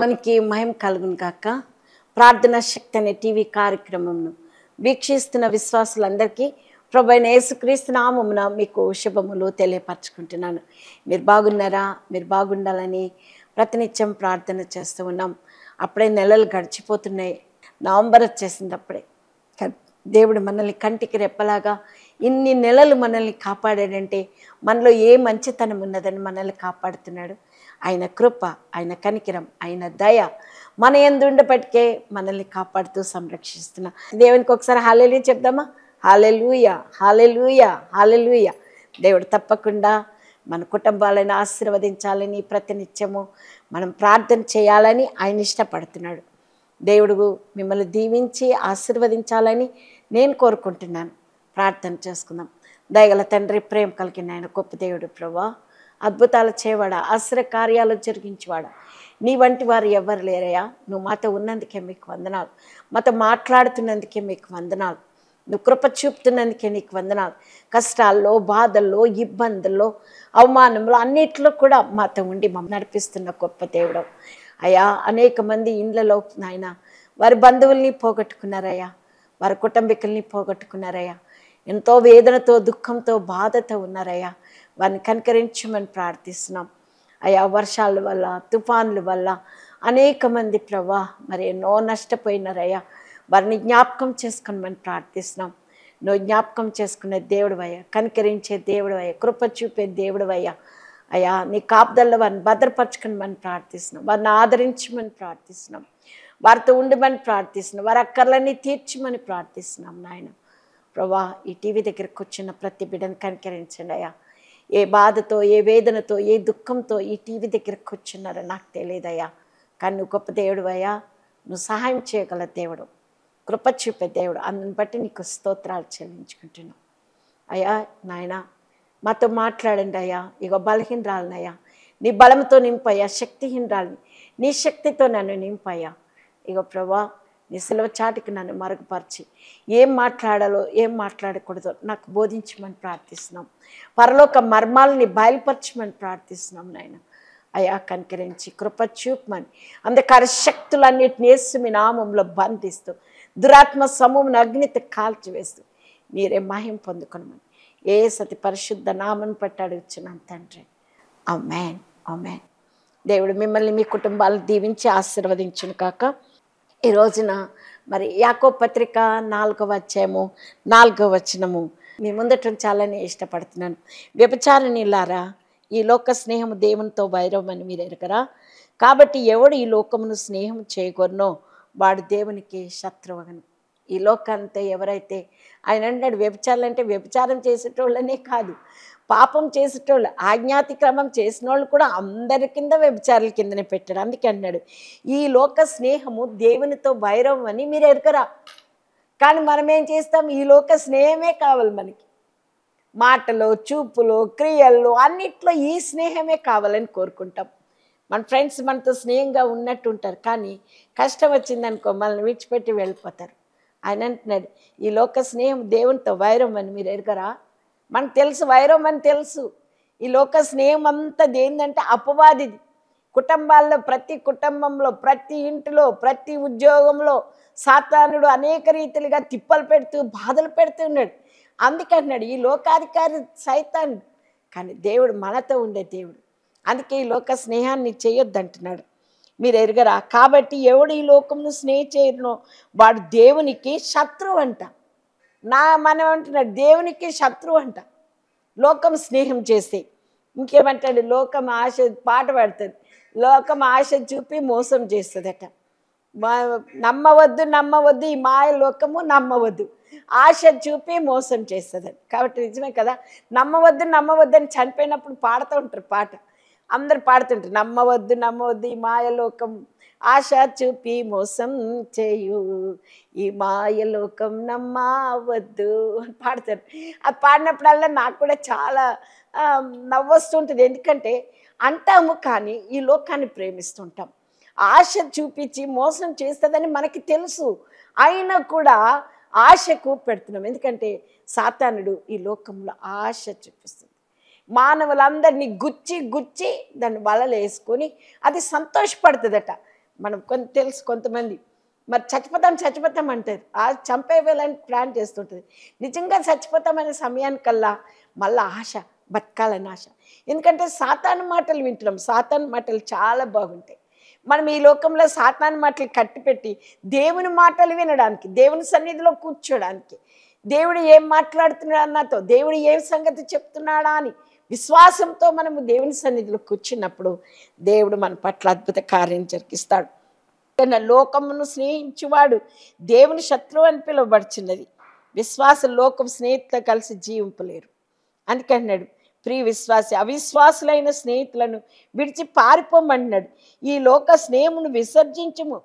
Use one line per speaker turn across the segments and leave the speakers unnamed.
పరిశుద్ధనామానికి మహిమ కలుగును కాక ప్రార్థన శక్తి అనే టీవీ కార్యక్రమంను వీక్షిస్తున్న విశ్వాసులందరికీ ప్రభైన యేసుక్రీస్తు నామమున మీకు శుభములు తెలియపరచుకుంటున్నాను మీరు బాగున్నారా మీరు బాగుండాలని ప్రతినిత్యం ప్రార్థన చేస్తూ ఉన్నాం అప్పుడే నెలలు గడిచిపోతున్నాయి నవంబర్ వచ్చేసింది అప్పుడే దేవుడు మనల్ని కంటికి రెప్పలాగా ఇన్ని నెలలు మనల్ని కాపాడాడంటే మనలో ఏ మంచితనం ఉన్నదని మనల్ని కాపాడుతున్నాడు ఆయన కృప ఆయన కనికిరం ఆయన దయ మన ఎందుండపటికే మనల్ని కాపాడుతూ సంరక్షిస్తున్న దేవునికి ఒకసారి హాలేలు చెప్దామా హాలెలుయ హాలెలుయ హాలెలుయ దేవుడు తప్పకుండా మన కుటుంబాలను ఆశీర్వదించాలని ప్రతినిత్యము మనం ప్రార్థన చేయాలని ఆయన ఇష్టపడుతున్నాడు దేవుడు మిమ్మల్ని దీవించి ఆశీర్వదించాలని నేను కోరుకుంటున్నాను ప్రార్థన చేసుకుందాం దయగల తండ్రి ప్రేమ కలిగిన ఆయన గొప్ప దేవుడు ప్రభా అద్భుతాలు చేవాడా ఆశ్ర కార్యాలు జరిగించేవాడా నీ వంటి వారు ఎవరు లేరయ్యా నువ్వు మాతో ఉన్నందుకే మీకు వందనాలు మాతో మాట్లాడుతున్నందుకే మీకు వందనాలు నువ్వు కృప చూపుతున్నందుకే నీకు వందనాలు కష్టాల్లో బాధల్లో ఇబ్బందుల్లో అవమానంలో అన్నిట్లో కూడా మాతో ఉండి మమ్మల్ని నడిపిస్తున్న గొప్ప దేవుడు అయ్యా అనేక మంది ఇండ్లలో నాయన వారి బంధువుల్ని పోగొట్టుకున్నారయ్యా వారి కుటుంబీకుల్ని పోగొట్టుకున్నారయ్యా ఎంతో వేదనతో దుఃఖంతో బాధతో ఉన్నారయ్యా వారిని కనుకరించమని ప్రార్థిస్తున్నాం అయా వర్షాల వల్ల తుఫాన్ల వల్ల అనేక మంది ప్రభా మరి ఎన్నో నష్టపోయినారయ్యా వారిని జ్ఞాపకం చేసుకునమని ప్రార్థిస్తున్నాం నువ్వు జ్ఞాపకం చేసుకునే దేవుడవయ్యా కనికరించే అయ్యా కృప చూపే దేవుడు అయ్యా నీ కాపుదల్లో వారిని భద్రపరచుకునమని ప్రార్థిస్తున్నాం వారిని ఆదరించమని ప్రార్థిస్తున్నాం వారితో ఉండమని ప్రార్థిస్తున్నాం వారి అక్కర్లన్నీ తీర్చమని ప్రార్థిస్తున్నాం నాయన ప్రభా ఈ టీవీ దగ్గర కూర్చున్న ప్రతి బిడ్డను కనికరించండి అయ్యా ఏ బాధతో ఏ వేదనతో ఏ దుఃఖంతో ఈ టీవీ దగ్గరకు కూర్చున్నారో నాకు తెలియదయ్యా కానీ నువ్వు గొప్ప దేవుడు అయ్యా నువ్వు సహాయం చేయగల దేవుడు కృప చూపే దేవుడు అందుని బట్టి నీకు స్తోత్రాలు చెల్లించుకుంటున్నావు అయ్యా నాయన మాతో మాట్లాడండి అయ్యా ఇక బలహీనరాలనయ్యా నీ బలంతో నింపయ్యా శక్తిహీనరాలని నీ శక్తితో నన్ను నింపయ్యా ఇక ప్రభా నీ చాటికి నన్ను మరుగుపరిచి ఏం మాట్లాడాలో ఏం మాట్లాడకూడదో నాకు బోధించమని ప్రార్థిస్తున్నాం పరలోక మర్మాలని బయలుపరచమని ప్రార్థిస్తున్నాం నాయన అయా కనికరించి కృప చూపమని అంధకార శక్తులన్నిటిని వేసి మీ నామంలో బంధిస్తూ దురాత్మ సమూహం అగ్నిత కాల్చివేస్తూ మీరే మహిం పొందుకునమని ఏ సతి పరిశుద్ధ నామం పెట్టాడు వచ్చిన తండ్రి అమ్మాన్ అమ్మాన్ దేవుడు మిమ్మల్ని మీ కుటుంబాలను దీవించి ఆశీర్వదించిన కాక ఈ రోజున మరి యాకో పత్రిక నాలుగో వచ్చాము నాలుగో వచనము మీ ముందట చాలానే ఇష్టపడుతున్నాను నీళ్ళారా ఈ లోక స్నేహము దేవునితో వైరవమని మీరు ఎరగరా కాబట్టి ఎవడు ఈ లోకమును స్నేహం చేయకూరనో వాడు దేవునికి శత్రువగను ఈ లోకంతో ఎవరైతే ఆయన అంటాడు వ్యభచారాలు అంటే వ్యభచారం చేసేటోళ్ళనే కాదు పాపం చేసేటోళ్ళు ఆజ్ఞాతిక్రమం చేసిన వాళ్ళు కూడా అందరి కింద వ్యభిచారాల కిందనే పెట్టాడు అందుకే అన్నాడు ఈ లోక స్నేహము దేవునితో భైరవం అని మీరు ఎరకరా కానీ మనం ఏం చేస్తాం ఈ లోక స్నేహమే కావాలి మనకి మాటలు చూపులు క్రియలు అన్నిట్లో ఈ స్నేహమే కావాలని కోరుకుంటాం మన ఫ్రెండ్స్ మనతో స్నేహంగా ఉన్నట్టు ఉంటారు కానీ కష్టం వచ్చిందనుకో మనల్ని విడిచిపెట్టి వెళ్ళిపోతారు ఆయన అంటున్నాడు ఈ లోక స్నేహం దేవునితో వైరం అని మీరు ఎరగరా మనకు తెలుసు వైరం అని తెలుసు ఈ లోక స్నేహం అంతా దేనిదంటే అపవాదిది కుటుంబాల్లో ప్రతి కుటుంబంలో ప్రతి ఇంటిలో ప్రతి ఉద్యోగంలో సాతానుడు అనేక రీతిలుగా తిప్పలు పెడుతూ బాధలు పెడుతున్నాడు అందుకంటున్నాడు ఈ లోకాధికారి సైతాన్ కానీ దేవుడు మనతో ఉండే దేవుడు అందుకే ఈ లోక స్నేహాన్ని చేయొద్దంటున్నాడు మీరు ఎరగరా కాబట్టి ఎవడు ఈ లోకంను చేయడనో వాడు దేవునికి శత్రువు అంట నా మనం అంటున్నాడు దేవునికి శత్రువు అంట లోకం స్నేహం చేస్తే ఇంకేమంటాడు లోకం ఆశ పాట పాడుతుంది లోకం ఆశ చూపి మోసం చేస్తుందట నమ్మవద్దు నమ్మవద్దు ఈ మాయ లోకము నమ్మవద్దు ఆశ చూపి మోసం చేస్తుందని కాబట్టి నిజమే కదా నమ్మవద్దు నమ్మవద్దు అని చనిపోయినప్పుడు పాడుతూ ఉంటారు పాట అందరు పాడుతుంటారు నమ్మవద్దు నమ్మవద్దు ఈ మాయలోకం ఆశ చూపి మోసం చేయు ఈ మాయలోకం నమ్మావద్దు అని పాడతారు అది పాడినప్పుడల్లా నాకు కూడా చాలా నవ్వొస్తుంటుంది ఎందుకంటే అంటాము కానీ ఈ లోకాన్ని ప్రేమిస్తుంటాం ఆశ చూపించి మోసం చేస్తుందని మనకి తెలుసు అయినా కూడా ఆశకు పెడుతున్నాం ఎందుకంటే సాతానుడు ఈ లోకంలో ఆశ చూపిస్తుంది మానవులందరినీ గుచ్చి గుచ్చి దాన్ని వలలు వేసుకొని అది సంతోషపడుతుందట మనం కొంత తెలుసు కొంతమంది మరి చచ్చిపోతాం చచ్చిపోతాం అంటారు ఆ చంపేవేలని ప్లాన్ చేస్తుంటుంది నిజంగా చచ్చిపోతామనే సమయానికల్లా మళ్ళీ ఆశ బతకాలని ఆశ ఎందుకంటే సాతాను మాటలు వింటున్నాం సాతాను మాటలు చాలా బాగుంటాయి మనం ఈ లోకంలో సాతాను మాటలు కట్టిపెట్టి దేవుని మాటలు వినడానికి దేవుని సన్నిధిలో కూర్చోడానికి దేవుడు ఏం మాట్లాడుతున్నాడు అన్నతో దేవుడు ఏం సంగతి చెప్తున్నాడా అని విశ్వాసంతో మనము దేవుని సన్నిధిలో కూర్చున్నప్పుడు దేవుడు మన పట్ల అద్భుత కార్యం జరిగిస్తాడు తన లోకమును స్నేహించువాడు దేవుని శత్రువు అని పిలువబడుచున్నది విశ్వాస లోకం స్నేహితులతో కలిసి జీవింపలేరు అందుకన్నాడు ప్రియ విశ్వాసి అవిశ్వాసులైన స్నేహితులను విడిచి పారిపోమంటున్నాడు ఈ లోక స్నేహమును విసర్జించము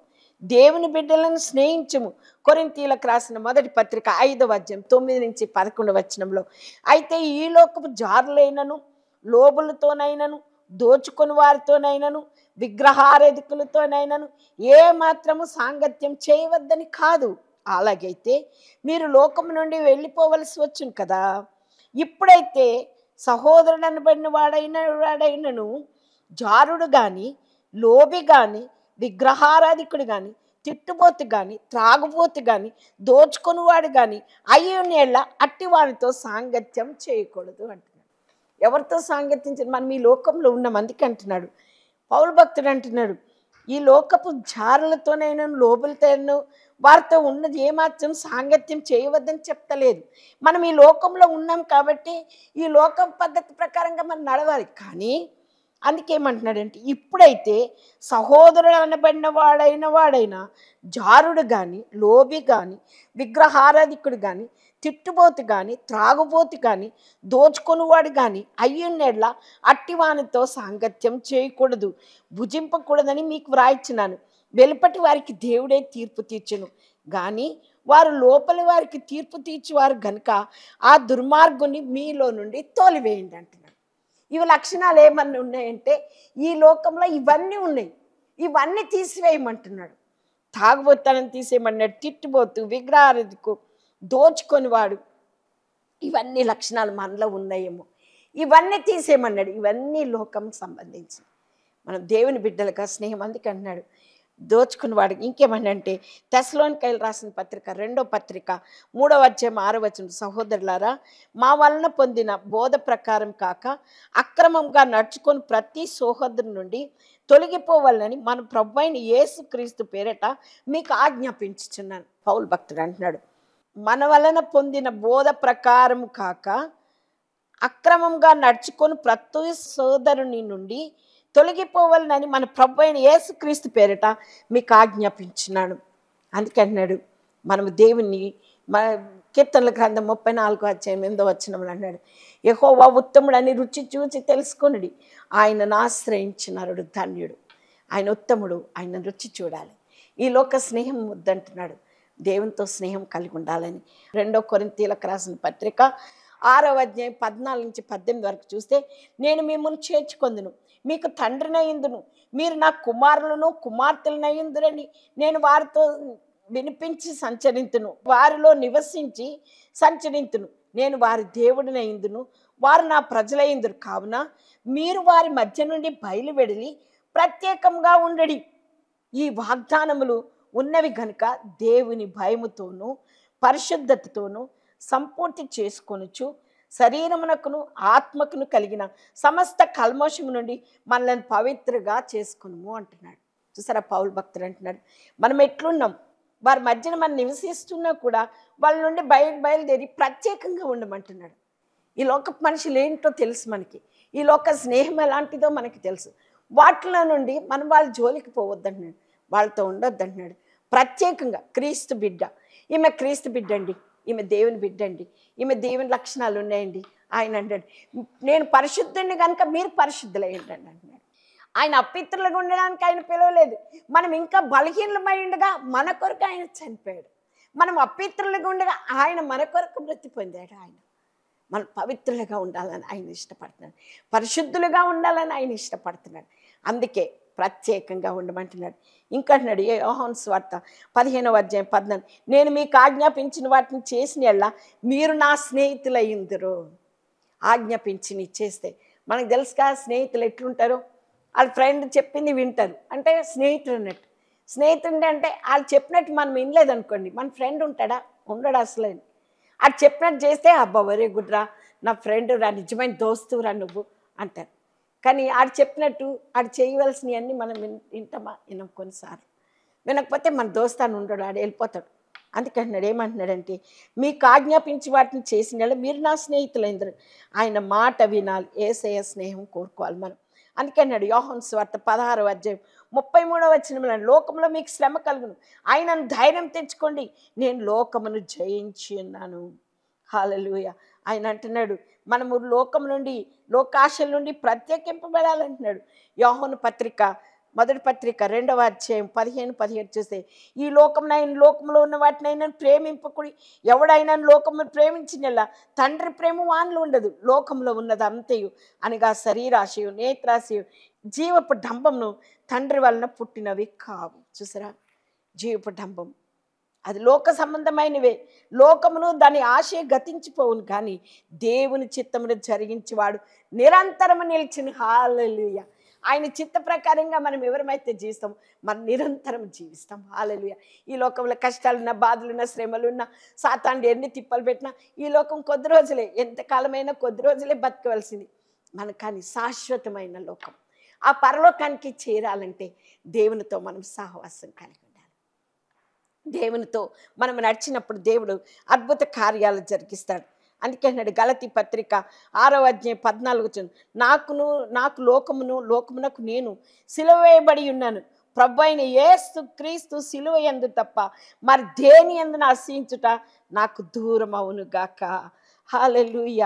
దేవుని బిడ్డలను స్నేహించము కొరింతీలకు రాసిన మొదటి పత్రిక ఐదవ అధ్యాయం తొమ్మిది నుంచి పదకొండు వచనంలో అయితే ఈ లోకపు జారులైనను లోబులతోనైనను దోచుకుని వారితోనైనను విగ్రహారధికులతోనైనను ఏ మాత్రము సాంగత్యం చేయవద్దని కాదు అలాగైతే మీరు లోకం నుండి వెళ్ళిపోవలసి వచ్చును కదా ఇప్పుడైతే సహోదరుడు అనబడిన వాడైన వాడైనను జారుడు కానీ లోబి కానీ విగ్రహారాధికుడు కానీ తిట్టుబోతు కానీ త్రాగుబోతు కానీ దోచుకునివాడు కానీ అయ్యేళ్ళ వారితో సాంగత్యం చేయకూడదు అంటున్నాడు ఎవరితో సాంగత్యం మనం ఈ లోకంలో ఉన్న మందికి అంటున్నాడు పౌరు భక్తుడు అంటున్నాడు ఈ లోకపు జారులతోనైనా లోపలతోనూ వారితో ఉన్నది ఏమాత్రం సాంగత్యం చేయవద్దని చెప్తలేదు మనం ఈ లోకంలో ఉన్నాం కాబట్టి ఈ లోకం పద్ధతి ప్రకారంగా మనం నడవాలి కానీ అందుకేమంటున్నాడంటే ఇప్పుడైతే సహోదరుడు అనబడిన వాడైన వాడైనా జారుడు కానీ లోబి కానీ విగ్రహారాధికుడు కానీ తిట్టుబోతు కానీ త్రాగుబోతు కానీ దోచుకునివాడు కానీ అయ్యున్నేళ్ళ అట్టివానితో సాంగత్యం చేయకూడదు భుజింపకూడదని మీకు వ్రాయించినాను వెలుపటి వారికి దేవుడే తీర్పు తీర్చును కానీ వారు లోపలి వారికి తీర్పు తీర్చేవారు గనుక ఆ దుర్మార్గుని మీలో నుండి తోలివేయండి అంటున్నారు ఇవి లక్షణాలు ఏమన్నా ఉన్నాయంటే ఈ లోకంలో ఇవన్నీ ఉన్నాయి ఇవన్నీ తీసివేయమంటున్నాడు తాగుబోతనం తీసేయమన్నాడు తిట్టుబోతు విగ్రహారధికు వాడు ఇవన్నీ లక్షణాలు మనలో ఉన్నాయేమో ఇవన్నీ తీసేయమన్నాడు ఇవన్నీ లోకం సంబంధించి మనం దేవుని బిడ్డలుగా స్నేహం అందుకన్నాడు దోచుకున్నవాడు ఇంకేమనంటే తెసలోనికాయలు రాసిన పత్రిక రెండో పత్రిక మూడో అధ్యాయం ఆరో వచ్చిన సహోదరులారా మా వలన పొందిన బోధ ప్రకారం కాక అక్రమంగా నడుచుకొని ప్రతి సోహదరు నుండి తొలగిపోవాలని మన ప్రభువైన యేసు క్రీస్తు పేరట మీకు ఆజ్ఞాపించుచున్నాను పౌల్ భక్తుడు అంటున్నాడు మన వలన పొందిన బోధ ప్రకారం కాక అక్రమంగా నడుచుకొని ప్రతి సోదరుని నుండి తొలగిపోవాలని మన ప్రభు అయిన యేసుక్రీస్తు పేరిట మీకు ఆజ్ఞాపించినాడు అందుకన్నాడు మనము దేవుణ్ణి మన కీర్తనల గ్రంథం ముప్పై నాలుగో అధ్యాయం ఎందో వచ్చినప్పుడు అన్నాడు యహోవా ఉత్తముడు అని రుచి చూచి తెలుసుకునుడి ఆయనను ఆశ్రయించినరుడు ధన్యుడు ఆయన ఉత్తముడు ఆయన రుచి చూడాలి ఈ లోక స్నేహం వద్దంటున్నాడు దేవునితో స్నేహం కలిగి ఉండాలని రెండో కొరింతీలకు రాసిన పత్రిక ఆరవ అధ్యాయం పద్నాలుగు నుంచి పద్దెనిమిది వరకు చూస్తే నేను మిమ్మల్ని చేర్చుకొందును మీకు తండ్రినయ్యిందును మీరు నా కుమారులను కుమార్తెలనయ్యిందురని నేను వారితో వినిపించి సంచరింతును వారిలో నివసించి సంచరింతును నేను వారి దేవుడినయ్యిందును వారు నా ప్రజలయ్యిందురు కావున మీరు వారి మధ్య నుండి బయలువెడలి ప్రత్యేకంగా ఉండడి ఈ వాగ్దానములు ఉన్నవి గనుక దేవుని భయముతోనూ పరిశుద్ధతతోనూ సంపూర్తి చేసుకొనుచు శరీరమునకును ఆత్మకును కలిగిన సమస్త కల్మోషము నుండి మనల్ని పవిత్రగా చేసుకును అంటున్నాడు చూసారా పౌల్ భక్తులు అంటున్నాడు మనం ఎట్లున్నాం వారి మధ్యన మనం నివసిస్తున్నా కూడా వాళ్ళ నుండి బయట బయలుదేరి ప్రత్యేకంగా ఉండమంటున్నాడు ఈ లోక మనుషులు ఏంటో తెలుసు మనకి ఈ లోక స్నేహం ఎలాంటిదో మనకి తెలుసు వాటిలో నుండి మనం వాళ్ళ జోలికి పోవద్దంటున్నాడు వాళ్ళతో ఉండొద్దంటున్నాడు ప్రత్యేకంగా క్రీస్తు బిడ్డ ఈమె క్రీస్తు బిడ్డ అండి ఈమె దేవుని బిడ్డండి ఈమె దేవుని లక్షణాలు ఉన్నాయండి ఆయన అంటాడు నేను పరిశుద్ధుడిని కనుక మీరు పరిశుద్ధులయ్యండి అన్నాడు ఆయన అపిత్రులుగా ఉండడానికి ఆయన పిలవలేదు మనం ఇంకా బలహీనమై ఉండగా మన కొరకు ఆయన చనిపోయాడు మనం అపిత్రులుగా ఉండగా ఆయన మన కొరకు మృతి పొందాడు ఆయన మనం పవిత్రులుగా ఉండాలని ఆయన ఇష్టపడుతున్నాడు పరిశుద్ధులుగా ఉండాలని ఆయన ఇష్టపడుతున్నాడు అందుకే ప్రత్యేకంగా ఉండమంటున్నాడు ఇంకంటున్నాడు ఏ యోహన్ స్వార్థ పదిహేనవ అధ్యాయం పద్నాలుగు నేను మీకు ఆజ్ఞాపించిన వాటిని చేసిన ఎలా మీరు నా స్నేహితులయ్యిందరు ఆజ్ఞాపించిన చేస్తే మనకు తెలుసుగా స్నేహితులు ఎట్లుంటారు వాళ్ళ ఫ్రెండ్ చెప్పింది వింటారు అంటే స్నేహితుడు అన్నట్టు స్నేహితుడు అంటే వాళ్ళు చెప్పినట్టు మనం వినలేదనుకోండి మన ఫ్రెండ్ ఉంటాడా ఉండడు అసలే అది చెప్పినట్టు చేస్తే అబ్బా వరే గుడ్రా నా ఫ్రెండ్ రా నిజమైన దోస్తురా నువ్వు అంటారు కానీ ఆడు చెప్పినట్టు ఆడు చేయవలసినవన్నీ మనం విన్ వింటామా వినం కొన్నిసార్లు వినకపోతే మన దోస్తాను ఉండడు ఆడు వెళ్ళిపోతాడు అందుకంటున్నాడు ఏమంటున్నాడంటే మీకు ఆజ్ఞాపించి వాటిని చేసిన మీరు నా స్నేహితులైందరు ఆయన మాట వినాలి ఏసయ స్నేహం కోరుకోవాలి మనం అందుకన్నాడు యోహన్ స్వార్త పదహారు అధ్యాయం ముప్పై మూడవ వచ్చిన లోకంలో మీకు శ్రమ కలుగును ఆయనను ధైర్యం తెచ్చుకోండి నేను లోకమును జయించి ఉన్నాను హాలలుయ ఆయన అంటున్నాడు మనము లోకం నుండి లోకాశల నుండి ప్రత్యేకింపబడాలంటున్నాడు యోహోను పత్రిక మొదటి పత్రిక రెండవ అధ్యాయం పదిహేను పదిహేడు చూస్తే ఈ ఆయన లోకంలో ఉన్న వాటిని అయినా ప్రేమింపకుడి ఎవడైనా లోకము ప్రేమించిన తండ్రి ప్రేమ వాన్లు ఉండదు లోకంలో ఉన్నది అంతయు అనగా శరీరాశయం నేత్రాశయం జీవపు డంబంను తండ్రి వలన పుట్టినవి కావు చూసారా జీవపు డంబం అది లోక సంబంధమైనవే లోకమును దాని ఆశయ గతించిపోవును కానీ దేవుని చిత్తమును జరిగించేవాడు నిరంతరము నిలిచిన హాలలుయ ఆయన చిత్త ప్రకారంగా మనం ఎవరమైతే జీవిస్తాం మనం నిరంతరం జీవిస్తాం హాలలుయ ఈ లోకంలో కష్టాలున్న బాధలున్న శ్రమలున్న సాతాండి ఎన్ని తిప్పలు పెట్టినా ఈ లోకం కొద్ది రోజులే ఎంతకాలమైనా కొద్ది రోజులే బతకవలసింది మన కానీ శాశ్వతమైన లోకం ఆ పరలోకానికి చేరాలంటే దేవునితో మనం సహవాసం కలిగి దేవునితో మనం నడిచినప్పుడు దేవుడు అద్భుత కార్యాలు జరిగిస్తాడు అందుకే అన్నాడు గలతి పత్రిక ఆరో అధ్యాయం పద్నాలుగు వచ్చింది నాకును నాకు లోకమును లోకమునకు నేను సిలువేయబడి ఉన్నాను ప్రభు అయిన ఏస్తు క్రీస్తు సిలువ ఎందు తప్ప మరి దేని ఎందున ఆశించుట నాకు దూరం అవును గాక హాలూయ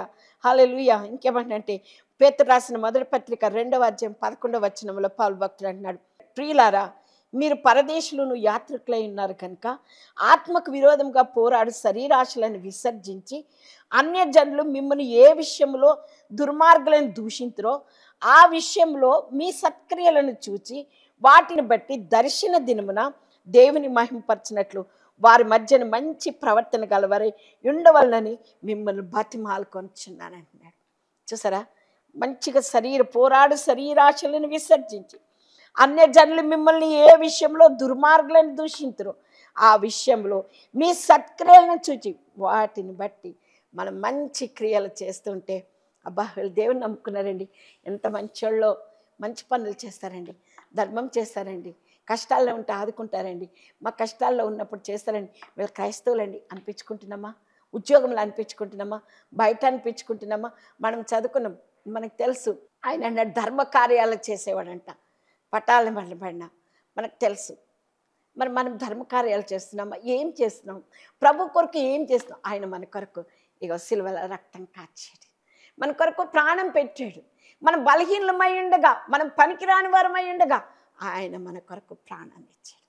హాలెలుయ ఇంకేమంటే పేత రాసిన మొదటి పత్రిక రెండవ అధ్యాయం పదకొండవ వచనంలో పాలు భక్తులు అంటున్నాడు ప్రియులారా మీరు పరదేశులను యాత్రికులై ఉన్నారు కనుక ఆత్మకు విరోధంగా పోరాడు శరీరాశలను విసర్జించి అన్యజనులు మిమ్మల్ని ఏ విషయంలో దుర్మార్గులను దూషించరో ఆ విషయంలో మీ సత్క్రియలను చూచి వాటిని బట్టి దర్శన దినమున దేవుని మహింపరచినట్లు వారి మధ్యన మంచి ప్రవర్తన గలవారి ఉండవలనని మిమ్మల్ని బతిమాలుకొనిచున్నానంటున్నాడు చూసారా మంచిగా శరీర పోరాడు శరీరాశలను విసర్జించి అన్య జనులు మిమ్మల్ని ఏ విషయంలో దుర్మార్గులను దూషించరు ఆ విషయంలో మీ సత్క్రియలను చూచి వాటిని బట్టి మనం మంచి క్రియలు చేస్తుంటే అబ్బా వీళ్ళు దేవుని నమ్ముకున్నారండి ఎంత మంచోళ్ళో మంచి పనులు చేస్తారండి ధర్మం చేస్తారండి కష్టాల్లో ఉంటే ఆదుకుంటారండి మా కష్టాల్లో ఉన్నప్పుడు చేస్తారండి వీళ్ళు క్రైస్తవులండి అనిపించుకుంటున్నామా ఉద్యోగంలో అనిపించుకుంటున్నామా బయట అనిపించుకుంటున్నామా మనం చదువుకున్నాం మనకు తెలుసు ఆయన ధర్మ కార్యాలు చేసేవాడంట పట్టాలని పడిన మనకు తెలుసు మరి మనం ధర్మకార్యాలు చేస్తున్నాం ఏం చేస్తున్నాం ప్రభు కొరకు ఏం చేస్తున్నాం ఆయన మన కొరకు ఇక సిల్వల రక్తం కాచాడు మన కొరకు ప్రాణం పెట్టాడు మనం బలహీనమై ఉండగా మనం పనికిరాని వారమై ఉండగా ఆయన మన కొరకు ప్రాణాన్ని ఇచ్చాడు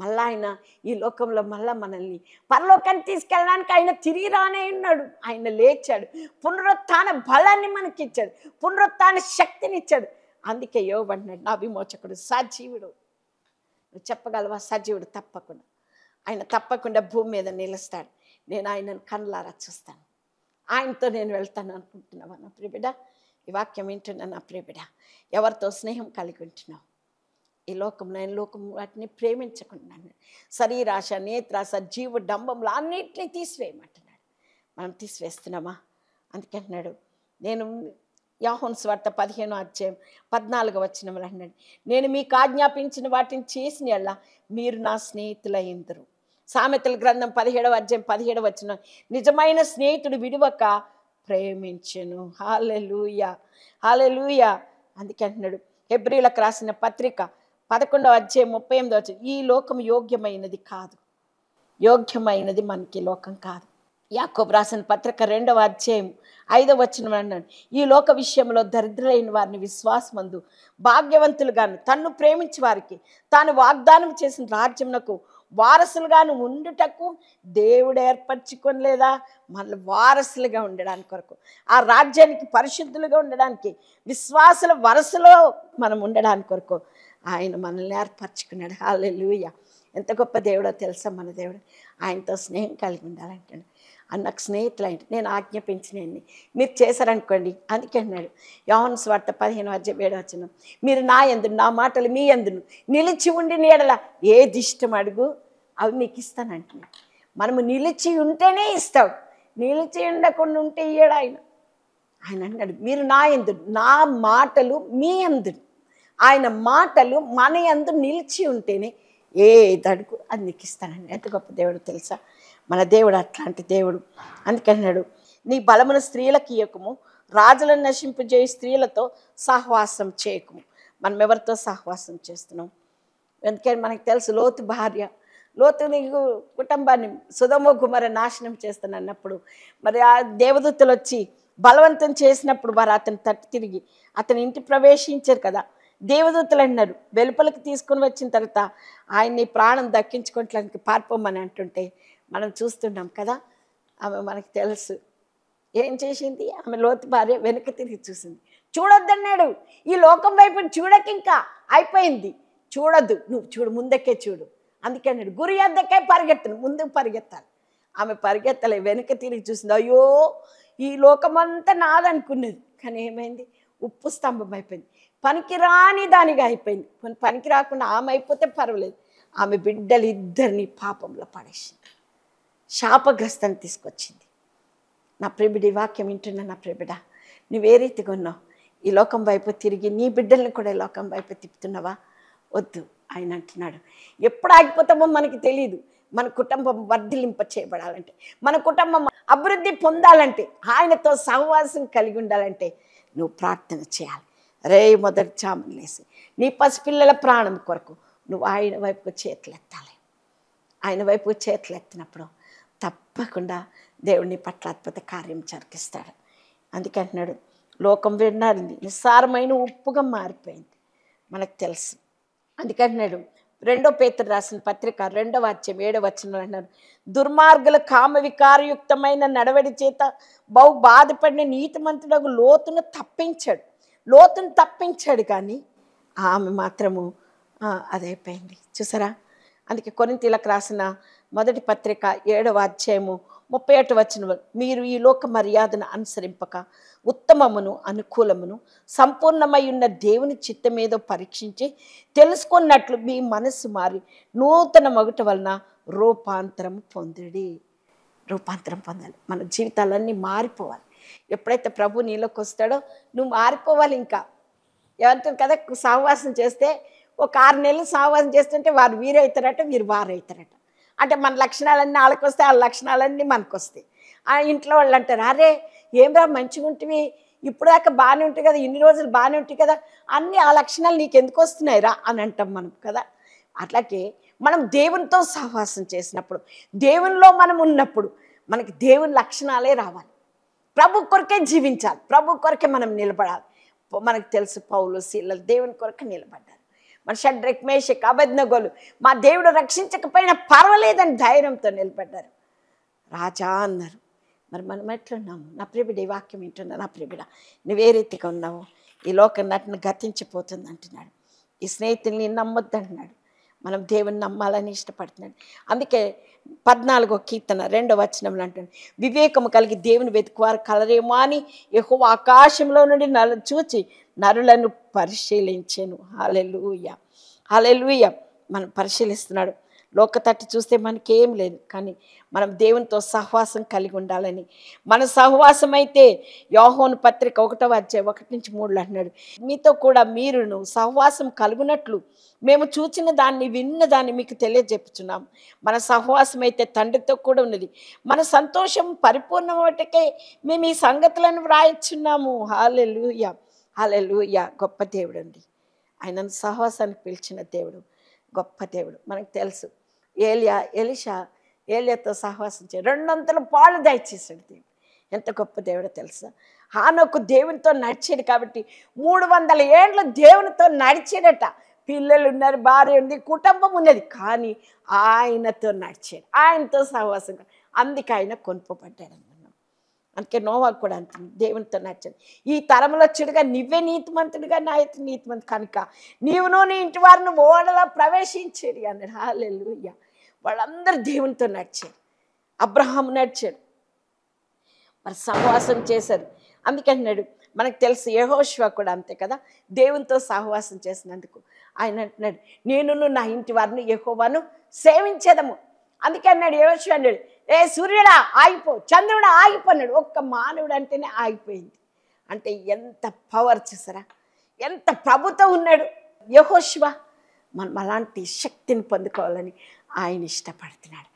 మళ్ళా ఆయన ఈ లోకంలో మళ్ళా మనల్ని పరలోకాన్ని తీసుకెళ్ళడానికి ఆయన తిరిగి రానే ఉన్నాడు ఆయన లేచాడు పునరుత్న బలాన్ని మనకిచ్చాడు పునరుత్న శక్తిని ఇచ్చాడు అందుకే యోబు అంటున్నాడు నా విమోచకుడు సజీవుడు నువ్వు చెప్పగలవా సజీవుడు తప్పకుండా ఆయన తప్పకుండా భూమి మీద నిలుస్తాడు నేను ఆయనను కనులారా చూస్తాను ఆయనతో నేను వెళ్తాను అనుకుంటున్నావా నా ప్రియబిడ ఈ వాక్యం వింటున్నా నా ప్రియబిడ ఎవరితో స్నేహం కలిగి ఉంటున్నావు ఈ లోకంలో నేను లోకం వాటిని ప్రేమించకుండా శరీరాశ నేత్రాస జీవు డంబంలో అన్నింటినీ తీసివేయమంటున్నాడు మనం తీసివేస్తున్నామా అందుకంటున్నాడు నేను యాహోన్స్ వార్త పదిహేను అధ్యాయం పద్నాలుగు వచ్చిన రండి నేను మీకు ఆజ్ఞాపించిన వాటిని చేసిన ఎలా మీరు నా స్నేహితులైందరు సామెతల గ్రంథం పదిహేడవ అధ్యాయం పదిహేడు వచ్చిన నిజమైన స్నేహితుడు విడివక ప్రేమించను హాలెలూయ హాలెలూయ అందుకే అంటున్నాడు ఫిబ్రిలకు రాసిన పత్రిక పదకొండవ అధ్యాయం ముప్పై ఎనిమిది వచ్చింది ఈ లోకం యోగ్యమైనది కాదు యోగ్యమైనది మనకి లోకం కాదు యాకోబు రాసిన పత్రిక రెండవ అధ్యాయం ఐదవ వచ్చిన అన్నాడు ఈ లోక విషయంలో దరిద్రులైన వారిని విశ్వాసమందు భాగ్యవంతులుగాను తన్ను ప్రేమించి వారికి తాను వాగ్దానం చేసిన రాజ్యమునకు వారసులుగాను ఉండుటకు దేవుడు ఏర్పరచుకొనలేదా మన వారసులుగా ఉండడానికి కొరకు ఆ రాజ్యానికి పరిశుద్ధులుగా ఉండడానికి విశ్వాసుల వరసలో మనం ఉండడానికి కొరకు ఆయన మనల్ని ఏర్పరచుకున్నాడు హాలెలుయ ఎంత గొప్ప దేవుడో తెలుసా మన దేవుడు ఆయనతో స్నేహం కలిగి ఉండాలంటాడు అన్న నాకు స్నేహితులు ఆయన నేను ఆజ్ఞాపించినండి మీరు చేశారనుకోండి అందుకే అన్నాడు యోహన్ స్వార్థ పదిహేను అర్జ వేడవచనం మీరు నా ఎందును నా మాటలు మీ ఎందును నిలిచి ఉండి నీడల ఏది ఇష్టం అడుగు అవి మీకు ఇస్తానంటున్నాడు మనము నిలిచి ఉంటేనే ఇస్తాం నిలిచి ఉండకుండా ఉంటే ఇయ్యాడు ఆయన ఆయన అన్నాడు మీరు నా ఎందు నా మాటలు మీ అందు ఆయన మాటలు మన ఎందు నిలిచి ఉంటేనే ఏ దడుకు అది నీకు ఇస్తానండి ఎంత గొప్ప దేవుడు తెలుసా మన దేవుడు అట్లాంటి దేవుడు అందుకన్నాడు నీ బలమున స్త్రీలకు ఇయ్యకము రాజులను నశింపజేయి స్త్రీలతో సహవాసం చేయకము మనం ఎవరితో సహవాసం చేస్తున్నాం ఎందుకని మనకు తెలుసు లోతు భార్య లోతు నీకు కుటుంబాన్ని సుధమ కుమార నాశనం అన్నప్పుడు మరి ఆ దేవదూతలు వచ్చి బలవంతం చేసినప్పుడు వారు అతను తట్టు తిరిగి అతని ఇంటి ప్రవేశించారు కదా దేవదూతలు అన్నారు వెలుపలకి తీసుకొని వచ్చిన తర్వాత ఆయన్ని ప్రాణం దక్కించుకోవట్లానికి పారిపోమని అంటుంటే మనం చూస్తున్నాం కదా ఆమె మనకు తెలుసు ఏం చేసింది ఆమె లోతు భార్య వెనక్కి తిరిగి చూసింది చూడొద్దన్నాడు ఈ లోకం వైపు చూడక ఇంకా అయిపోయింది చూడొద్దు నువ్వు చూడు ముందకే చూడు అందుకే అన్నాడు గురి అద్దకే పరిగెత్తను ముందుకు పరిగెత్తాలి ఆమె పరిగెత్తలే వెనక తిరిగి చూసింది అయ్యో ఈ లోకమంతా నాదనుకున్నది కానీ ఏమైంది ఉప్పు స్తంభం అయిపోయింది పనికి రాని దానిగా అయిపోయింది పనికి రాకుండా ఆమె అయిపోతే పర్వాలేదు ఆమె బిడ్డలు ఇద్దరిని పాపంలో పడేసింది శాపగ్రస్తం తీసుకొచ్చింది నా ప్రేమిడి వాక్యం వింటున్న నా ప్రేమిడ నువ్వే రీతిగా ఉన్నావు ఈ లోకం వైపు తిరిగి నీ బిడ్డల్ని కూడా ఈ లోకం వైపు తిప్పుతున్నావా వద్దు ఆయన అంటున్నాడు ఎప్పుడు ఆగిపోతామో మనకి తెలియదు మన కుటుంబం వర్ధిలింప చేయబడాలంటే మన కుటుంబం అభివృద్ధి పొందాలంటే ఆయనతో సహవాసం కలిగి ఉండాలంటే నువ్వు ప్రార్థన చేయాలి రే మొదటి చామును లేసి నీ పసిపిల్లల ప్రాణం కొరకు నువ్వు ఆయన వైపు చేతులెత్తాలి ఆయన వైపు చేతులు ఎత్తినప్పుడు తప్పకుండా దేవుడిని పట్ల అద్భుత కార్యం జరిగిస్తాడు అందుకే అంటున్నాడు లోకం విన్నారింది నిస్సారమైన ఉప్పుగా మారిపోయింది మనకు తెలుసు అందుకంటున్నాడు రెండో పేతుడు రాసిన పత్రిక రెండో వాచ్యం ఏడో వచనంలో అన్నారు దుర్మార్గుల కామ వికారయుక్తమైన నడవడి చేత బహు బాధపడిన నీతిమంతుడకు లోతును తప్పించాడు లోతును తప్పించాడు కానీ ఆమె మాత్రము అదైపోయింది చూసారా అందుకే కొన్ని తిలకు రాసిన మొదటి పత్రిక ఏడవ అధ్యాయము ముప్పై ఏట వచ్చిన మీరు ఈ లోక మర్యాదను అనుసరింపక ఉత్తమమును అనుకూలమును సంపూర్ణమై ఉన్న దేవుని చిత్త మీద పరీక్షించి తెలుసుకున్నట్లు మీ మనసు మారి నూతన మొగట వలన రూపాంతరం పొందడి రూపాంతరం పొందాలి మన జీవితాలన్నీ మారిపోవాలి ఎప్పుడైతే ప్రభు నీలోకి వస్తాడో నువ్వు మారిపోవాలి ఇంకా ఎవరితో కదా సావాసం చేస్తే ఒక ఆరు నెలలు సావాసం చేస్తుంటే వారు వీరవుతారట వీరు వారవుతారట అంటే మన లక్షణాలన్నీ వాళ్ళకి వస్తాయి ఆ లక్షణాలన్నీ మనకు వస్తాయి ఆ ఇంట్లో వాళ్ళు అంటారు అరే ఏమ్రా మంచిగా ఉంటుంది ఇప్పుడు దాకా బాగానే ఉంటుంది కదా ఇన్ని రోజులు బాగానే ఉంటాయి కదా అన్నీ ఆ లక్షణాలు నీకు ఎందుకు వస్తున్నాయి రా అని అంటాం మనం కదా అట్లాగే మనం దేవునితో సహవాసం చేసినప్పుడు దేవునిలో మనం ఉన్నప్పుడు మనకి దేవుని లక్షణాలే రావాలి ప్రభు కొరకే జీవించాలి ప్రభు కొరకే మనం నిలబడాలి మనకు తెలుసు పౌలు శీలలు దేవుని కొరకు నిలబడ్డారు మన షడ్రక్ మేషక్ అభజ్ఞగోలు మా దేవుడు రక్షించకపోయినా పర్వాలేదని ధైర్యంతో నిలబడ్డారు రాజా అన్నారు మరి మనం ఎట్లున్నాము నా ప్రియుడు ఈ వాక్యం ఏంటున్నా నా ప్రిబిడ నువ్వే రీతిగా ఉన్నావు ఈ లోకం నటిని గతించిపోతుంది అంటున్నాడు ఈ స్నేహితుల్ని నమ్మొద్దంటున్నాడు మనం దేవుని నమ్మాలని ఇష్టపడుతున్నాడు అందుకే పద్నాలుగో కీర్తన రెండో వచనంలో అంటుంది వివేకము కలిగి దేవుని వెతుకువారు కలరేమో అని ఎక్కువ ఆకాశంలో నుండి నలు చూచి నరులను పరిశీలించాను హలెలుయ హలెలుయ మనం పరిశీలిస్తున్నాడు లోక తట్టి చూస్తే మనకేం లేదు కానీ మనం దేవునితో సహవాసం కలిగి ఉండాలని మన సహవాసం అయితే యోహోను పత్రిక ఒకటో వచ్చే ఒకటి నుంచి మూడులో అంటున్నాడు మీతో కూడా మీరును సహవాసం కలుగునట్లు మేము చూచిన దాన్ని విన్న దాన్ని మీకు తెలియజెప్పుచున్నాం మన సహవాసం అయితే తండ్రితో కూడా ఉన్నది మన సంతోషం పరిపూర్ణమటకే మేము ఈ సంగతులను వ్రాయచ్చున్నాము హాలెలుయ హాలెలుయ గొప్ప దేవుడు అండి ఆయనను సహవాసానికి పిలిచిన దేవుడు గొప్ప దేవుడు మనకు తెలుసు ఏలియా ఎలిషా ఏలియాతో సహవాసం చేయ రెండంతలు పాలు దయచేసాడు దేవుడు ఎంత గొప్ప దేవుడో తెలుసా హానోకు దేవునితో నడిచాడు కాబట్టి మూడు వందల ఏళ్ళు దేవునితో నడిచాడట పిల్లలు ఉన్నారు భార్య ఉంది కుటుంబం ఉన్నది కానీ ఆయనతో నడిచాడు ఆయనతో సహవాసం అందుకే ఆయన కొనుపబడ్డాడు అన్నాం అందుకే నోవా కూడా అంటుంది దేవునితో నడిచాడు ఈ తరంలో చెడుగా నువ్వే నీతిమంతుడిగా నా అయితే నీతిమంతు కనుక నీవును నీ ఇంటి వారిని ఓడలా ప్రవేశించేది అన్నాడు హాలెల్లుయ్యా వాళ్ళందరూ దేవునితో నడిచారు అబ్రహాం నడిచాడు మరి సహవాసం చేశారు అందుకంటున్నాడు మనకు తెలుసు యహోష్వా కూడా అంతే కదా దేవునితో సహవాసం చేసినందుకు ఆయన అంటున్నాడు నేనును నా ఇంటి వారిని యహోవాను సేవించేదము అందుకే అన్నాడు యహోష్వా అన్నాడు ఏ సూర్యుడా ఆగిపో చంద్రుడా ఆగిపోన్నాడు ఒక్క మానవుడు అంటేనే ఆగిపోయింది అంటే ఎంత పవర్ చూసారా ఎంత ప్రభుత్వం ఉన్నాడు యహోష్వా మనం అలాంటి శక్తిని పొందుకోవాలని ఆయన ఇష్టపడుతున్నాడు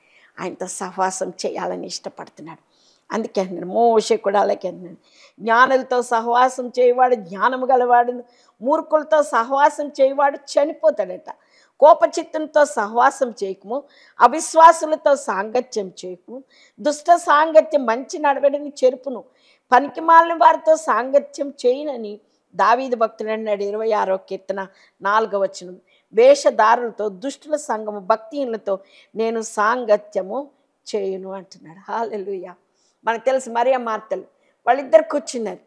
ఆయనతో సహవాసం చేయాలని ఇష్టపడుతున్నాడు అందుకే అంటున్నాడు మోషే కూడా అలాగే అంటున్నాడు జ్ఞానులతో సహవాసం చేయవాడు జ్ఞానము గలవాడు మూర్ఖులతో సహవాసం చేయవాడు చనిపోతాడట కోపచిత్తునితో సహవాసం చేయకము అవిశ్వాసులతో సాంగత్యం చేయకము దుష్ట సాంగత్యం మంచి నడవడిని చెరుపును పనికి మాలిన వారితో సాంగత్యం చేయనని దావీది భక్తుడు అన్నాడు ఇరవై ఆరో కీర్తన నాలుగవ వచనం వేషధారులతో దుష్టుల సంఘము భక్తిహీనులతో నేను సాంగత్యము చేయను అంటున్నాడు హాలెలుయ మనకు తెలుసు మరియా మార్తలు వాళ్ళిద్దరు కూర్చున్నారు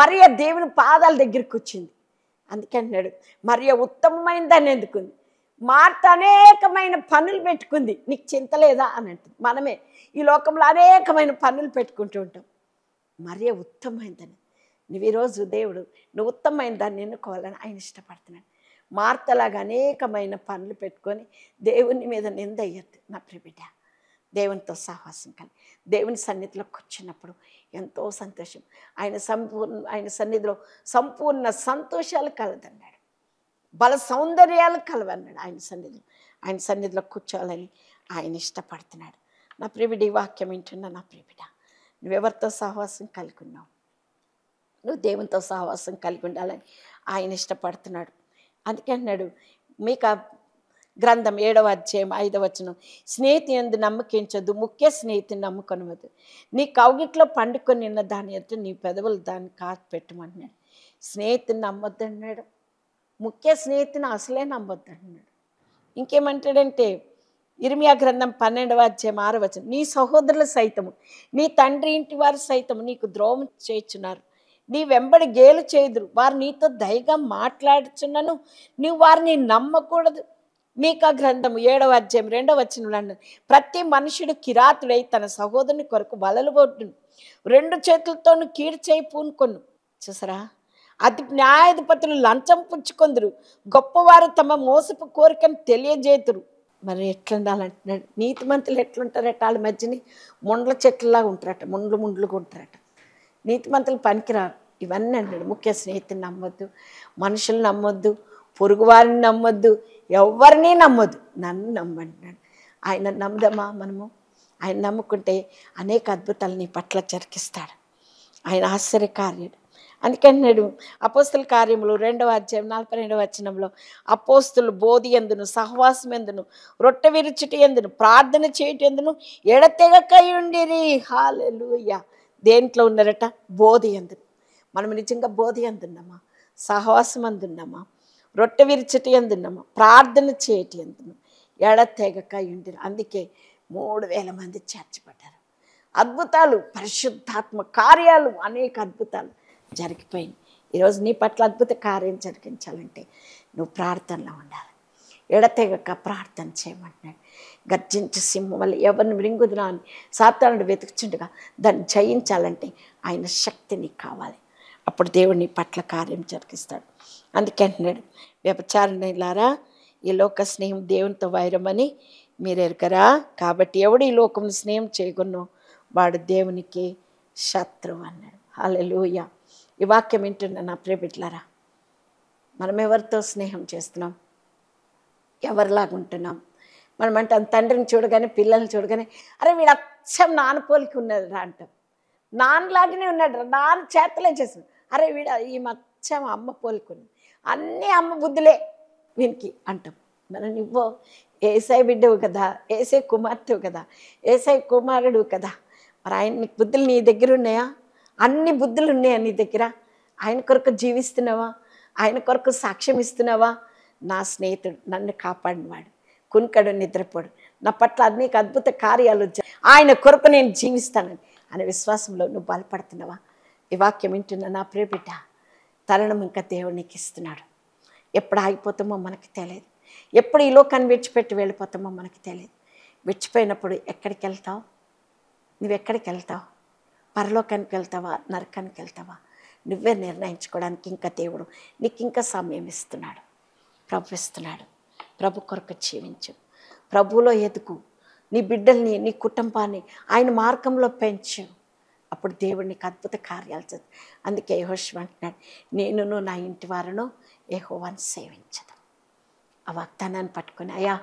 మరియ దేవుని పాదాల దగ్గర కూర్చుంది అందుకే అన్నాడు ఉత్తమమైన దాన్ని ఎందుకుంది మార్త అనేకమైన పనులు పెట్టుకుంది నీకు చింత లేదా అని అంటుంది మనమే ఈ లోకంలో అనేకమైన పనులు పెట్టుకుంటూ ఉంటాం మరియా ఉత్తమమైనదని నువ్వు ఈరోజు దేవుడు నువ్వు ఉత్తమమైన దాన్ని ఎన్నుకోవాలని ఆయన ఇష్టపడుతున్నాడు మార్తలాగా అనేకమైన పనులు పెట్టుకొని దేవుని మీద నిందయ్యద్దు నా ప్రిబిడ్డ దేవునితో సాహసం కలిగి దేవుని సన్నిధిలో కూర్చున్నప్పుడు ఎంతో సంతోషం ఆయన సంపూర్ణ ఆయన సన్నిధిలో సంపూర్ణ సంతోషాలు కలదన్నాడు బల సౌందర్యాలు కలవన్నాడు ఆయన సన్నిధిలో ఆయన సన్నిధిలో కూర్చోవాలని ఆయన ఇష్టపడుతున్నాడు నా ప్రివిడి వాక్యం వింటున్నా నా ప్రిబిడ నువ్వెవరితో సహవాసం కలిగి ఉన్నావు నువ్వు దేవునితో సహవాసం కలిగి ఉండాలని ఆయన ఇష్టపడుతున్నాడు అందుకే అన్నాడు మీకు ఆ గ్రంథం ఏడవ అధ్యాయం ఐదవ వచనం స్నేహితు ఎందు నమ్మకించదు ముఖ్య స్నేహితుని నమ్ముకొనవద్దు నీ కౌగిట్లో పండుకొని నిన్న దాని ఎదుట నీ పెదవులు దాన్ని కాచి పెట్టమన్నాడు స్నేహితుని నమ్మొద్దు అన్నాడు ముఖ్య స్నేహితుని అసలే నమ్మొద్దు అన్నాడు ఇంకేమంటాడంటే ఇరిమియా గ్రంథం పన్నెండవ అధ్యాయం ఆరవచనం నీ సహోదరుల సైతము నీ తండ్రి ఇంటి వారు సైతము నీకు ద్రోహం చేర్చున్నారు నీ వెంబడి గేలు చేదురు వారు నీతో దయగా మాట్లాడుచున్నను నువ్వు వారిని నమ్మకూడదు ఆ గ్రంథం ఏడవ అధ్యాయం రెండవ వచ్చిన ప్రతి మనుషుడు కిరాతుడై తన సహోదరుని కొరకు వలలు పొట్టును రెండు చేతులతోనూ కీడు చేయి పూనుకొను చూసరా అతి న్యాయాధిపతులు లంచం పుచ్చుకొందరు గొప్పవారు తమ మోసపు కోరికను తెలియజేతురు మరి ఎట్లుండాలంటున్నాడు మంతులు ఎట్లుంటారట వాళ్ళ మధ్యని ముండ్ల చెట్లలాగా ఉంటారట ముండ్లు ముండ్లుగా ఉంటారట నీతిమంతులు పనికిరారు ఇవన్నీ అంటాడు ముఖ్య స్నేహితుని నమ్మొద్దు మనుషులు నమ్మొద్దు పొరుగువారిని నమ్మొద్దు ఎవరిని నమ్మొద్దు నన్ను నమ్మంటున్నాడు ఆయన నమ్మదమ్మా మనము ఆయన నమ్ముకుంటే అనేక అద్భుతాలు నీ పట్ల జరికిస్తాడు ఆయన ఆశ్చర్యకార్యుడు అందుకని నేడు అపోస్తుల కార్యములు రెండవ అధ్యాయం నలభై రెండవ వచనంలో అపోస్తులు బోధి ఎందును సహవాసం ఎందును రొట్టె విరుచుటి ఎందును ప్రార్థన చేయటెందును ఎందును ఎడతెగకయుండిరి హాలెలుయ్యా దేంట్లో ఉన్నారట బోధి అందు మనం నిజంగా బోధి అందున్నామా సహవాసం అందున్నామా రొట్టె విరిచటి అందున్నామా ప్రార్థన చేయటి అందున్నాం ఎడతెగక ఉండి అందుకే మూడు వేల మంది చేర్చబడ్డారు అద్భుతాలు పరిశుద్ధాత్మ కార్యాలు అనేక అద్భుతాలు జరిగిపోయింది ఈరోజు నీ పట్ల అద్భుత కార్యం జరిగించాలంటే నువ్వు ప్రార్థనలో ఉండాలి ఎడతెగక ప్రార్థన చేయమంటున్నాడు గర్జించి సింహం వల్ల ఎవరిని మృంగుదునా అని సాతానుడు వెతుకుచుండగా దాన్ని జయించాలంటే ఆయన శక్తి నీకు కావాలి అప్పుడు దేవుడిని పట్ల కార్యం జరిగిస్తాడు అందుకే అంటున్నాడు వ్యపచారణలారా ఈ లోక స్నేహం దేవునితో వైరమని మీరు ఎరగరా కాబట్టి ఎవడు ఈ లోకం స్నేహం చేయకున్నో వాడు దేవునికి శత్రువు అన్నాడు లూయ ఈ వాక్యం వింటున్న నా ప్రియబిడ్లారా మనం ఎవరితో స్నేహం చేస్తున్నాం ఎవరిలాగుంటున్నాం మనం అంటాం తండ్రిని చూడగానే పిల్లల్ని చూడగానే అరే వీడు అచ్చం నాన్న పోలికి ఉన్నాడు రా అంటాం నాన్నలాగానే ఉన్నాడు రా నాన్న చేతలేం చేస్తున్నాడు అరే వీడు ఈ మచ్చం అమ్మ పోలికున్నాడు అన్నీ అమ్మ బుద్ధులే వీనికి అంటాం మనం నువ్వు ఏసై బిడ్డవు కదా ఏసై కుమార్తెవు కదా ఏసై కుమారుడు కదా మరి ఆయన బుద్ధులు నీ దగ్గర ఉన్నాయా అన్ని బుద్ధులు ఉన్నాయా నీ దగ్గర ఆయన కొరకు జీవిస్తున్నావా ఆయన కొరకు సాక్ష్యం ఇస్తున్నావా నా స్నేహితుడు నన్ను కాపాడినవాడు కునికడు నిద్రపోడు నా పట్ల అనేక అద్భుత కార్యాలు వచ్చాయి ఆయన కొరకు నేను జీవిస్తానని అనే విశ్వాసంలో నువ్వు బలపడుతున్నావా ఈ వాక్యం వింటున్న నా ప్రియబిడ్డ తరుణం ఇంకా దేవునికి ఇస్తున్నాడు ఎప్పుడు ఆగిపోతామో మనకు తెలియదు ఎప్పుడు ఈ లోకాన్ని విడిచిపెట్టి వెళ్ళిపోతామో మనకు తెలియదు విడిచిపోయినప్పుడు ఎక్కడికి వెళ్తావు నువ్వు ఎక్కడికి వెళ్తావు పరలోకానికి వెళ్తావా నరకానికి వెళ్తావా నువ్వే నిర్ణయించుకోవడానికి ఇంకా దేవుడు నీకు ఇంకా సమయం ఇస్తున్నాడు ప్రభుత్వస్తున్నాడు ప్రభు కొరకు జీవించు ప్రభులో ఎదుగు నీ బిడ్డల్ని నీ కుటుంబాన్ని ఆయన మార్గంలో పెంచు అప్పుడు దేవుడు నీకు అద్భుత కార్యాలు చేస్తుంది అందుకే యహోశివ అంటున్నాడు నేనును నా ఇంటి వారును యహోవాన్ని సేవించదు ఆ వాగ్దానాన్ని పట్టుకొని అయ్యా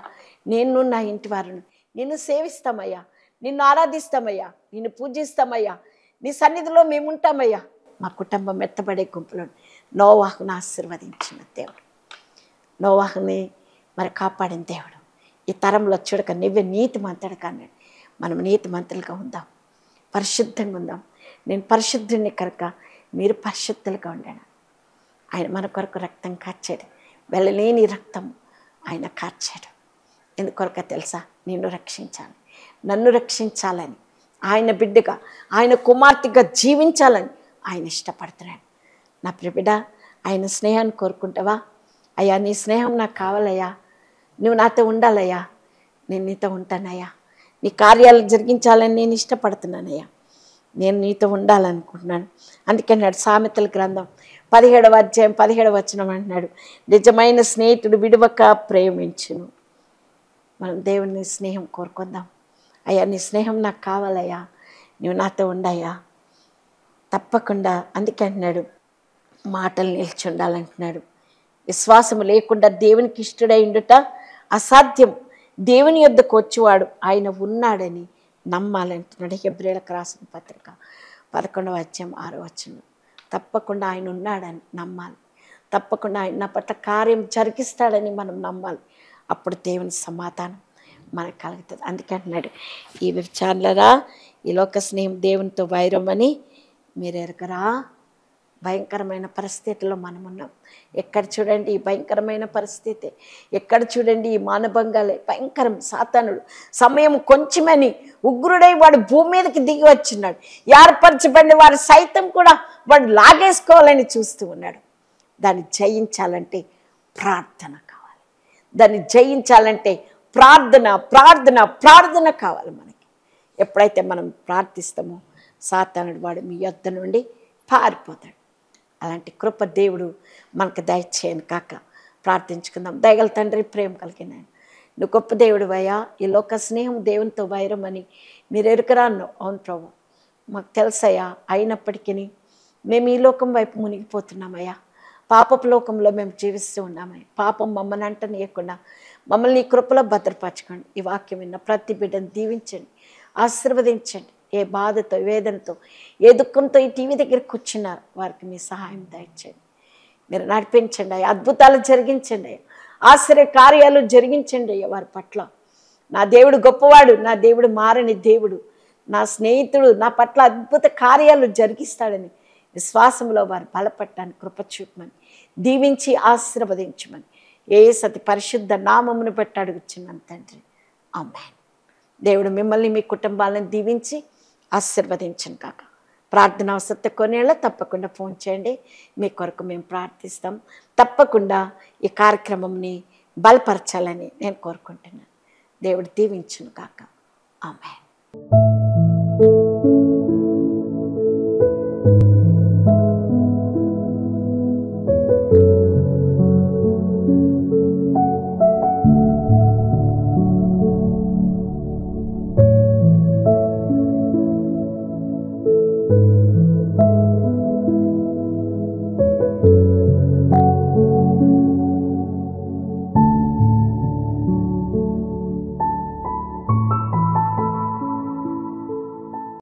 నేను నా ఇంటి వారును నిన్ను సేవిస్తామయ్యా నిన్ను ఆరాధిస్తామయ్యా నిన్ను పూజిస్తామయ్యా నీ సన్నిధిలో మేము ఉంటామయ్యా మా కుటుంబం మెత్తబడే గుంపులో నోవాహును ఆశీర్వదించిన దేవుడు నోవాహుని మరి కాపాడిన దేవుడు ఈ తరంలో చూడక నువ్వే నీతి మంతుడు కానీ మనం నీతి మంతులుగా ఉందాం పరిశుద్ధంగా ఉందాం నేను పరిశుద్ధుని కనుక మీరు పరిశుద్ధులుగా ఉండాను ఆయన మన కొరకు రక్తం కార్చాడు వెళ్ళలేని రక్తం ఆయన కార్చాడు ఎందుకొరక తెలుసా నేను రక్షించాలి నన్ను రక్షించాలని ఆయన బిడ్డగా ఆయన కుమార్తెగా జీవించాలని ఆయన ఇష్టపడుతున్నాడు నా ప్రిబిడ ఆయన స్నేహాన్ని కోరుకుంటావా అయ్యా నీ స్నేహం నాకు కావాలయ్యా నువ్వు నాతో ఉండాలయ్యా నేను నీతో ఉంటానయ్యా నీ కార్యాలు జరిగించాలని నేను ఇష్టపడుతున్నానయ్యా నేను నీతో ఉండాలనుకుంటున్నాను అందుకే అన్నాడు సామెతల గ్రంథం పదిహేడవ అధ్యాయం పదిహేడవ వచనం అంటున్నాడు నిజమైన స్నేహితుడు విడవక ప్రేమించును మనం దేవుని స్నేహం కోరుకుందాం అయ్యా నీ స్నేహం నాకు కావాలయ్యా నువ్వు నాతో ఉండయ్యా తప్పకుండా అందుకే అంటున్నాడు మాటలు నిలిచి ఉండాలంటున్నాడు విశ్వాసం లేకుండా దేవునికి ఇష్టడై ఉండుట అసాధ్యం దేవుని యొద్దకు వచ్చేవాడు ఆయన ఉన్నాడని నమ్మాలంటున్నాడు హెబ్రేలకు రాసిన పత్రిక పదకొండవ అధ్యాయం ఆరో వచ్చిన తప్పకుండా ఆయన ఉన్నాడని నమ్మాలి తప్పకుండా ఆయన నా పట్ల కార్యం జరిగిస్తాడని మనం నమ్మాలి అప్పుడు దేవుని సమాధానం మనకు కలుగుతుంది అందుకే అంటున్నాడు ఈ విచారణరా ఈ లోక స్నేహం దేవునితో వైరమని మీరు ఎరగరా భయంకరమైన పరిస్థితిలో మనం ఉన్నాం ఎక్కడ చూడండి ఈ భయంకరమైన పరిస్థితి ఎక్కడ చూడండి ఈ మానభంగాలే భయంకరం సాతానుడు సమయం కొంచెమని ఉగ్రుడై వాడు భూమి మీదకి దిగి వచ్చిన్నాడు ఏర్పరచబడిన వారు సైతం కూడా వాడు లాగేసుకోవాలని చూస్తూ ఉన్నాడు దాన్ని జయించాలంటే ప్రార్థన కావాలి దాన్ని జయించాలంటే ప్రార్థన ప్రార్థన ప్రార్థన కావాలి మనకి ఎప్పుడైతే మనం ప్రార్థిస్తామో సాతానుడు వాడు మీ యొద్ద నుండి పారిపోతాడు అలాంటి కృప దేవుడు మనకు దయచేయను కాక ప్రార్థించుకుందాం దయగల తండ్రి ప్రేమ కలిగిన నువ్వు గొప్ప దేవుడు వయా ఈ లోక స్నేహం దేవునితో వైరం అని మీరు ఎరుకరా అవును ప్రభు మాకు తెలుసయ్యా అయినప్పటికీ మేము ఈ లోకం వైపు మునిగిపోతున్నామయ్యా పాపపు లోకంలో మేము జీవిస్తూ ఉన్నామయ్యా పాపం మమ్మల్ని అంటనియకుండా మమ్మల్ని ఈ కృపలో భద్రపరచుకోండి ఈ వాక్యం విన్న ప్రతి బిడ్డను దీవించండి ఆశీర్వదించండి ఏ బాధతో వేదనతో ఏ దుఃఖంతో ఈ టీవీ దగ్గర కూర్చున్నారు వారికి మీ సహాయం దాయించండి మీరు నడిపించండి అయ్యా అద్భుతాలు జరిగించండి అయ్యా ఆశ్చర్య కార్యాలు జరిగించండి అయ్యా వారి పట్ల నా దేవుడు గొప్పవాడు నా దేవుడు మారని దేవుడు నా స్నేహితుడు నా పట్ల అద్భుత కార్యాలు జరిగిస్తాడని విశ్వాసంలో వారు బలపట్టాన్ని కృపచూపమని దీవించి ఆశీర్వదించమని ఏ సతి పరిశుద్ధ నామమును బట్టి అడుగుచున్నాను తండ్రి అమ్మాయి దేవుడు మిమ్మల్ని మీ కుటుంబాలను దీవించి ఆశీర్వదించండి కాక ప్రార్థన అవసరత కొనేళ్ళ తప్పకుండా ఫోన్ చేయండి మీ కొరకు మేము ప్రార్థిస్తాం తప్పకుండా ఈ కార్యక్రమంని బలపరచాలని నేను కోరుకుంటున్నాను దేవుడు దీవించును కాక ఆమె